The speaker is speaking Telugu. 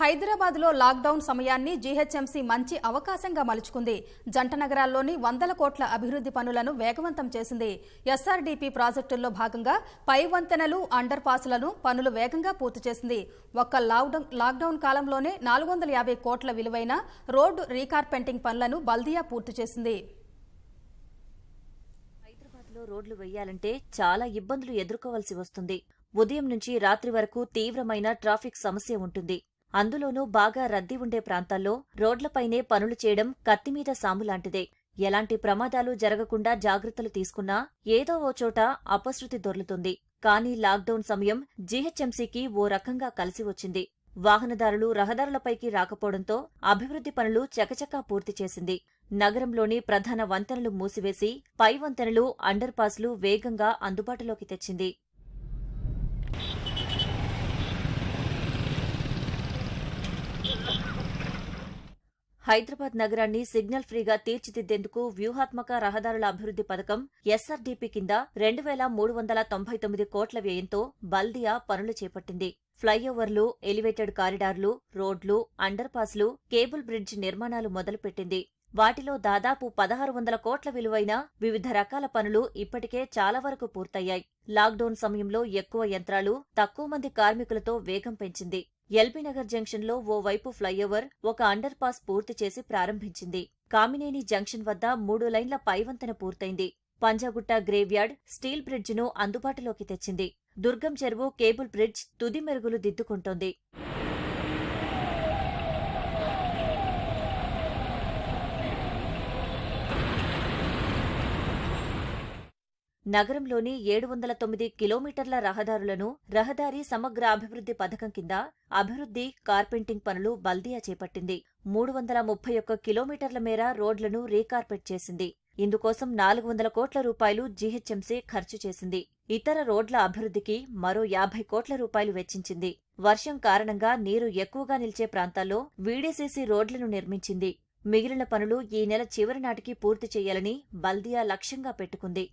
హైదరాబాద్లో లాక్డౌన్ సమయాన్ని జీహెచ్ఎంసీ మంచి అవకాశంగా మలుచుకుంది జంట నగరాల్లోని వందల కోట్ల అభివృద్ధి పనులను వేగవంతం చేసింది ఎస్ఆర్డీపీ ప్రాజెక్టుల్లో భాగంగా పై వంతెనలు అండర్ పాస్లను పనులు వేగంగా పూర్తి చేసింది ఒక్క లాక్డౌన్ కాలంలోనే నాలుగు వందల యాభై కోట్ల విలువైన రోడ్డు రీకార్పెంటింగ్ పనులను బల్దియా పూర్తి చేసింది హైదరాబాద్లో రోడ్లు వేయాలంటే చాలా ఇబ్బందులు ఎదుర్కోవాల్సి వస్తుంది ఉదయం నుంచి రాత్రి వరకు తీవ్రమైన ట్రాఫిక్ సమస్య ఉంటుంది అందులోనూ బాగా రద్దీ ఉండే ప్రాంతాల్లో రోడ్లపైనే పనులు చేయడం కత్తిమీద సాములాంటిదే ఎలాంటి ప్రమాదాలు జరగకుండా జాగ్రత్తలు తీసుకున్నా ఏదో ఓ చోట అపశృతి దొర్లుతుంది కానీ లాక్డౌన్ సమయం జీహెచ్ఎంసీకి ఓ రకంగా కలిసి వచ్చింది వాహనదారులు రహదారులపైకి రాకపోవడంతో అభివృద్ధి పనులు చకచకా పూర్తి చేసింది నగరంలోని ప్రధాన వంతెనలు మూసివేసి పై వంతెనలు అండర్ పాస్లు వేగంగా అందుబాటులోకి తెచ్చింది హైదరాబాద్ నగరాన్ని సిగ్నల్ ఫ్రీగా తీర్చిదిద్దేందుకు వ్యూహాత్మక రహదారుల అభివృద్ది పథకం ఎస్ఆర్డీపీ కింద రెండు వేల మూడు వందల తొంభై తొమ్మిది కోట్ల వ్యయంతో బల్దియా పనులు చేపట్టింది ఫ్లైఓవర్లు ఎలివేటెడ్ కారిడార్లు రోడ్లు అండర్పాస్లు కేబుల్ బ్రిడ్జ్ నిర్మాణాలు మొదలుపెట్టింది వాటిలో దాదాపు పదహారు వందల కోట్ల విలువైన వివిధ రకాల పనులు ఇప్పటికే చాలా వరకు పూర్తయ్యాయి లాక్డౌన్ సమయంలో ఎక్కువ యంత్రాలు తక్కువ మంది కార్మికులతో వేగం పెంచింది ఎల్బీనగర్ జంక్షన్లో ఓవైపు ఫ్లైఓవర్ ఒక అండర్ పాస్ పూర్తి చేసి ప్రారంభించింది కామినేని జంక్షన్ వద్ద మూడు లైన్ల పైవంతన పూర్తయింది పంజాగుట్ట గ్రేవ్యార్డ్ స్టీల్ బ్రిడ్జ్ను అందుబాటులోకి తెచ్చింది దుర్గం చెరువు కేబుల్ బ్రిడ్జ్ తుది మెరుగులు దిద్దుకుంటోంది నగరంలోని ఏడు వందల తొమ్మిది కిలోమీటర్ల రహదారులను రహదారి సమగ్ర అభివృద్ధి పథకం కింద అభివృద్ధి కార్పెంటింగ్ పనులు బల్దియా చేపట్టింది మూడు వందల ముప్పై ఒక్క కిలోమీటర్ల మేర రోడ్లను రీకార్పెట్ చేసింది ఇందుకోసం నాలుగు వందల కోట్ల రూపాయలు జీహెచ్ఎంసీ ఖర్చు చేసింది ఇతర రోడ్ల అభివృద్ధికి మరో యాభై కోట్ల రూపాయలు వెచ్చించింది వర్షం కారణంగా నీరు ఎక్కువగా నిలిచే ప్రాంతాల్లో వీడీసీసీ రోడ్లను నిర్మించింది మిగిలిన పనులు ఈ నెల చివరి నాటికి పూర్తి చేయాలని బల్దియా లక్ష్యంగా పెట్టుకుంది